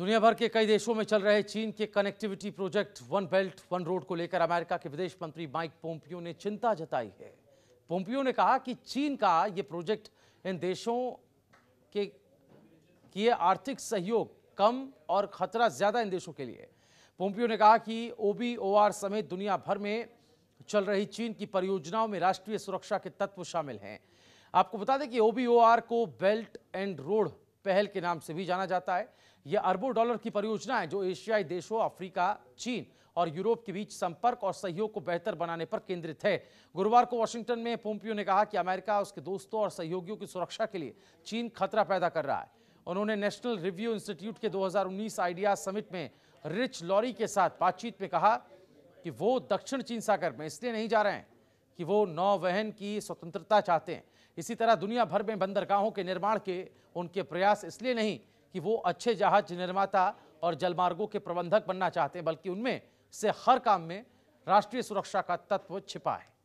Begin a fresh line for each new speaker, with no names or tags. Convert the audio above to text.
दुनिया भर के कई देशों में चल रहे चीन के connectivity project one belt one road को लेकर अमेरिका के विदेश मंत्री माइक पोम्पियो ने चिंता जताई है पोम्पियो ने कहा कि चीन का ये प्रोजेक्ट इन देशों के किए आर्थिक सहयोग कम और खतरा ज्यादा इन देशों के लिए पोम्पियो ने कहा कि आर समेत दुनिया भर में चल रही चीन की परियोजनाओं में राष्ट्रीय सुरक्षा के तत्व शामिल हैं आपको बता दें कि ओबीओआर को बेल्ट एंड रोड पहल के नाम से भी जाना जाता है यह अरबों डॉलर की परियोजना है जो एशियाई देशों अफ्रीका चीन और यूरोप के बीच संपर्क और सहयोग को बेहतर बनाने पर केंद्रित है गुरुवार को वाशिंगटन में पोम्पियो ने कहा कि अमेरिका उसके दोस्तों और सहयोगियों की सुरक्षा के लिए चीन खतरा पैदा कर रहा है उन्होंने नेशनल रिव्यू इंस्टीट्यूट के 2019 आइडिया समिट में रिच लॉरी के साथ बातचीत में कहा कि वो दक्षिण चीन सागर में इसलिए नहीं जा रहे हैं कि वो नौवहन की स्वतंत्रता चाहते हैं इसी तरह दुनिया भर में बंदरगाहों के निर्माण के उनके प्रयास इसलिए नहीं कि वो अच्छे जहाज निर्माता और जलमार्गों के प्रबंधक बनना चाहते हैं बल्कि उनमें से हर काम में राष्ट्रीय सुरक्षा का तत्व छिपा है